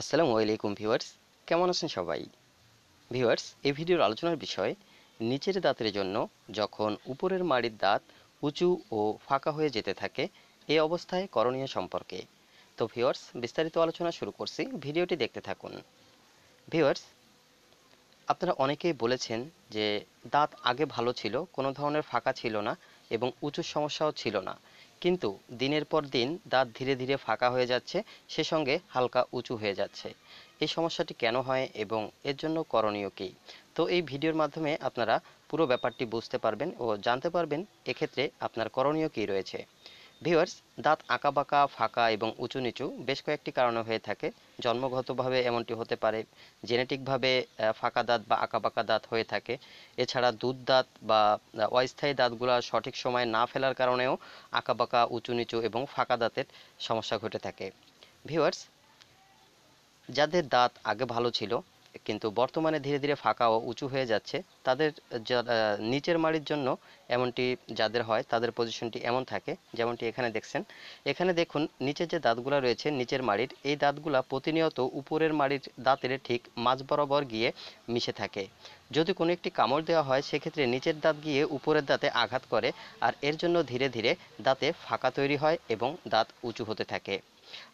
আসসালামু আলাইকুম ভিউয়ার্স কেমন আছেন সবাই ভিউয়ার্স এই ভিডিওর আলোচনার বিষয় নিচের দাঁতের জন্য যখন উপরের মাড়ির দাঁত উঁচু ও ফাঁকা হয়ে যেতে থাকে এই অবস্থায় করণীয় সম্পর্কে তো ভিউয়ার্স বিস্তারিত আলোচনা শুরু করছি ভিডিওটি দেখতে থাকুন ভিউয়ার্স আপনারা অনেকেই বলেছেন যে দাঁত আগে ভালো ছিল কোনো ধরনের ফাঁকা ছিল না এবং উঁচুর সমস্যাও ছিল না কিন্তু দিনের পর দিন দাঁত ধীরে ধীরে ফাঁকা হয়ে যাচ্ছে সে সঙ্গে হালকা উঁচু হয়ে যাচ্ছে এই সমস্যাটি কেন হয় এবং এর জন্য করণীয় কী তো এই ভিডিওর মাধ্যমে আপনারা পুরো ব্যাপারটি বুঝতে পারবেন ও জানতে পারবেন এক্ষেত্রে আপনার করণীয় কী রয়েছে ভিউয়ার্স দাঁত আঁকাবাঁকা ফাঁকা এবং উঁচু নিচু বেশ কয়েকটি কারণে হয়ে থাকে জন্মগতভাবে এমনটি হতে পারে জেনেটিকভাবে ফাঁকা দাঁত বা আঁকাবাঁকা দাঁত হয়ে থাকে এছাড়া দুধ দাঁত বা অস্থায়ী দাঁতগুলা সঠিক সময়ে না ফেলার কারণেও আঁকাবাঁকা উঁচু নিচু এবং ফাঁকা দাঁতের সমস্যা ঘটে থাকে ভিউয়ার্স যাদের দাঁত আগে ভালো ছিল কিন্তু বর্তমানে ধীরে ধীরে ফাঁকা ও উঁচু হয়ে যাচ্ছে তাদের নিচের মাড়ির জন্য এমনটি যাদের হয় তাদের পজিশনটি এমন থাকে যেমনটি এখানে দেখছেন এখানে দেখুন নিচের যে দাঁতগুলো রয়েছে নিচের মাড়ির এই দাঁতগুলা প্রতিনিয়ত উপরের মাড়ির দাঁতের ঠিক মাঝ বরাবর গিয়ে মিশে থাকে যদি কোনো একটি কামড় দেওয়া হয় সেক্ষেত্রে নিচের দাঁত গিয়ে উপরের দাঁতে আঘাত করে আর এর জন্য ধীরে ধীরে দাঁতে ফাঁকা তৈরি হয় এবং দাঁত উঁচু হতে থাকে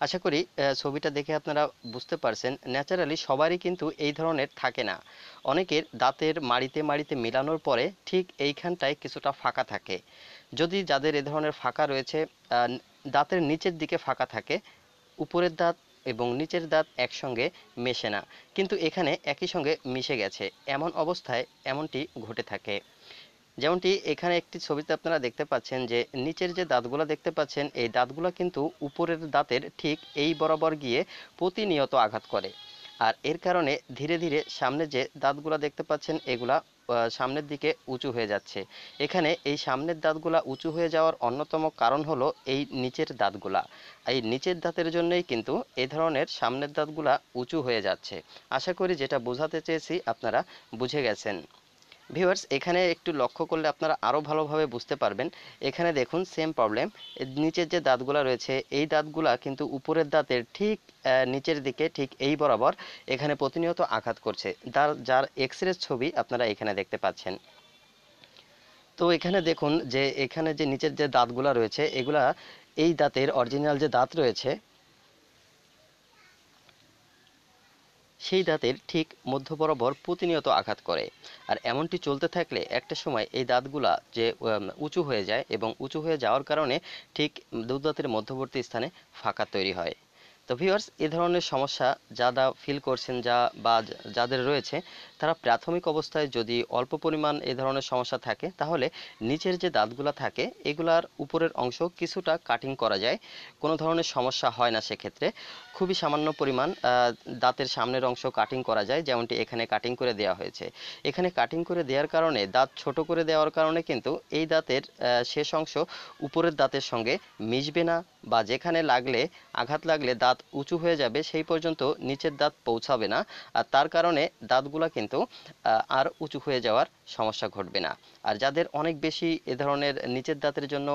আশা করি ছবিটা দেখে আপনারা বুঝতে পারছেন ন্যাচারালি সবারই কিন্তু এই ধরনের থাকে না অনেকের দাঁতের মাড়িতে মাড়িতে মিলানোর পরে ঠিক এইখানটায় কিছুটা ফাঁকা থাকে যদি যাদের এ ধরনের ফাঁকা রয়েছে দাঁতের নিচের দিকে ফাঁকা থাকে উপরের দাঁত এবং নিচের দাঁত একসঙ্গে মেশে না কিন্তু এখানে একই সঙ্গে মিশে গেছে এমন অবস্থায় এমনটি ঘটে থাকে যেমনটি এখানে একটি ছবিতে আপনারা দেখতে পাচ্ছেন যে নিচের যে দাঁতগুলো দেখতে পাচ্ছেন এই দাঁতগুলো কিন্তু উপরের দাঁতের ঠিক এই বরাবর গিয়ে প্রতিনিয়ত আঘাত করে আর এর কারণে ধীরে ধীরে সামনে যে দাঁতগুলো দেখতে পাচ্ছেন এগুলা সামনের দিকে উঁচু হয়ে যাচ্ছে এখানে এই সামনের দাঁতগুলা উঁচু হয়ে যাওয়ার অন্যতম কারণ হলো এই নিচের দাঁতগুলা এই নিচের দাঁতের জন্যই কিন্তু এ ধরনের সামনের দাঁতগুলা উঁচু হয়ে যাচ্ছে আশা করি যেটা বোঝাতে চেয়েছি আপনারা বুঝে গেছেন ভিউয়ার্স এখানে একটু লক্ষ্য করলে আপনারা আরও ভালোভাবে বুঝতে পারবেন এখানে দেখুন সেম প্রবলেম নিচের যে দাঁতগুলা রয়েছে এই দাঁতগুলা কিন্তু উপরের দাঁতের ঠিক নিচের দিকে ঠিক এই বরাবর এখানে প্রতিনিয়ত আঘাত করছে তার যার এক্স ছবি আপনারা এখানে দেখতে পাচ্ছেন তো এখানে দেখুন যে এখানে যে নিচের যে দাঁতগুলা রয়েছে এগুলা এই দাঁতের অরিজিনাল যে দাঁত রয়েছে সেই দাঁতের ঠিক মধ্য বরাবর প্রতিনিয়ত আঘাত করে আর এমনটি চলতে থাকলে একটা সময় এই দাঁতগুলা যে উঁচু হয়ে যায় এবং উঁচু হয়ে যাওয়ার কারণে ঠিক দাঁতের মধ্যবর্তী স্থানে ফাঁকা তৈরি হয় তো ভিউয়ার্স এ ধরনের সমস্যা যারা ফিল করছেন যা বা যাদের রয়েছে তারা প্রাথমিক অবস্থায় যদি অল্প পরিমাণ এ ধরনের সমস্যা থাকে তাহলে নিচের যে দাঁতগুলো থাকে এগুলার উপরের অংশ কিছুটা কাটিং করা যায় কোনো ধরনের সমস্যা হয় না সেক্ষেত্রে খুবই সামান্য পরিমাণ দাঁতের সামনের অংশ কাটিং করা যায় যেমনটি এখানে কাটিং করে দেওয়া হয়েছে এখানে কাটিং করে দেওয়ার কারণে দাঁত ছোট করে দেওয়ার কারণে কিন্তু এই দাঁতের শেষ অংশ উপরের দাঁতের সঙ্গে মিশবে না বা যেখানে লাগলে আঘাত লাগলে দাঁত উঁচু হয়ে যাবে সেই পর্যন্ত নিচের দাঁত পৌঁছাবে না আর তার কারণে দাঁতগুলো কিন্তু আর উঁচু হয়ে যাওয়ার সমস্যা ঘটবে না আর যাদের অনেক বেশি এ ধরনের নিচের দাঁতের জন্য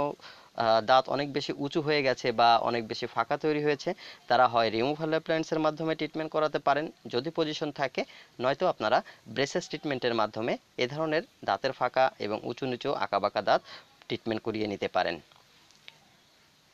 দাঁত অনেক বেশি উঁচু হয়ে গেছে বা অনেক বেশি ফাঁকা তৈরি হয়েছে তারা হয় রিমুভাল অ্যাপ্লায়েন্সের মাধ্যমে ট্রিটমেন্ট করাতে পারেন যদি পজিশন থাকে নয়তো আপনারা ব্রেসেস ট্রিটমেন্টের মাধ্যমে এ ধরনের দাঁতের ফাঁকা এবং উঁচু নিচু আঁকা বাঁকা দাঁত ট্রিটমেন্ট করিয়ে নিতে পারেন